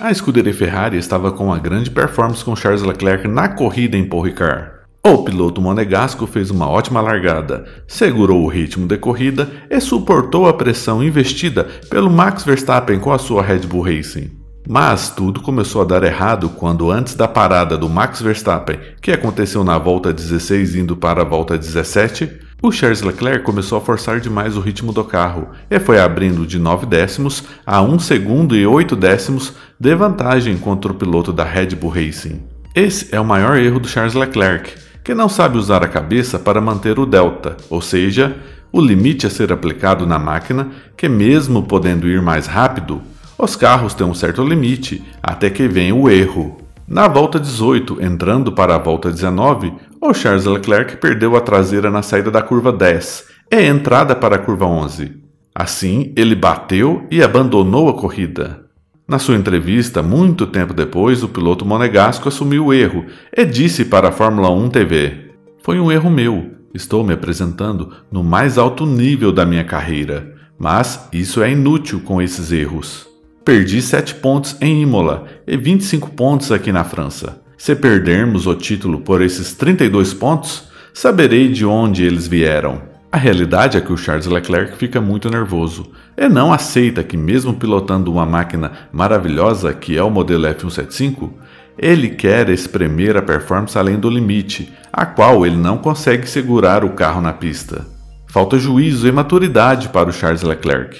A escuderia Ferrari estava com uma grande performance com Charles Leclerc na corrida em Paul Ricard. O piloto monegasco fez uma ótima largada, segurou o ritmo da corrida e suportou a pressão investida pelo Max Verstappen com a sua Red Bull Racing. Mas tudo começou a dar errado quando, antes da parada do Max Verstappen, que aconteceu na volta 16 indo para a volta 17, o Charles Leclerc começou a forçar demais o ritmo do carro e foi abrindo de 9 décimos a 1 segundo e 8 décimos de vantagem contra o piloto da Red Bull Racing. Esse é o maior erro do Charles Leclerc, que não sabe usar a cabeça para manter o delta, ou seja, o limite a ser aplicado na máquina, que mesmo podendo ir mais rápido, os carros têm um certo limite até que vem o erro. Na volta 18, entrando para a volta 19, o Charles Leclerc perdeu a traseira na saída da curva 10, é entrada para a curva 11. Assim, ele bateu e abandonou a corrida. Na sua entrevista, muito tempo depois, o piloto monegasco assumiu o erro e é disse para a Fórmula 1 TV: Foi um erro meu. Estou me apresentando no mais alto nível da minha carreira, mas isso é inútil com esses erros. Perdi 7 pontos em Imola e 25 pontos aqui na França. Se perdermos o título por esses 32 pontos, saberei de onde eles vieram. A realidade é que o Charles Leclerc fica muito nervoso e não aceita que, mesmo pilotando uma máquina maravilhosa que é o modelo F175, ele quer espremer a performance além do limite, a qual ele não consegue segurar o carro na pista. Falta juízo e maturidade para o Charles Leclerc,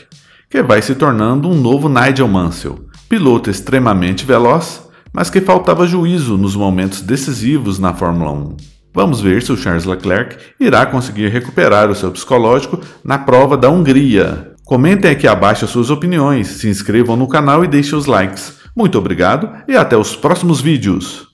que vai se tornando um novo Nigel Mansell, piloto extremamente veloz mas que faltava juízo nos momentos decisivos na Fórmula 1. Vamos ver se o Charles Leclerc irá conseguir recuperar o seu psicológico na prova da Hungria. Comentem aqui abaixo suas opiniões, se inscrevam no canal e deixem os likes. Muito obrigado e até os próximos vídeos!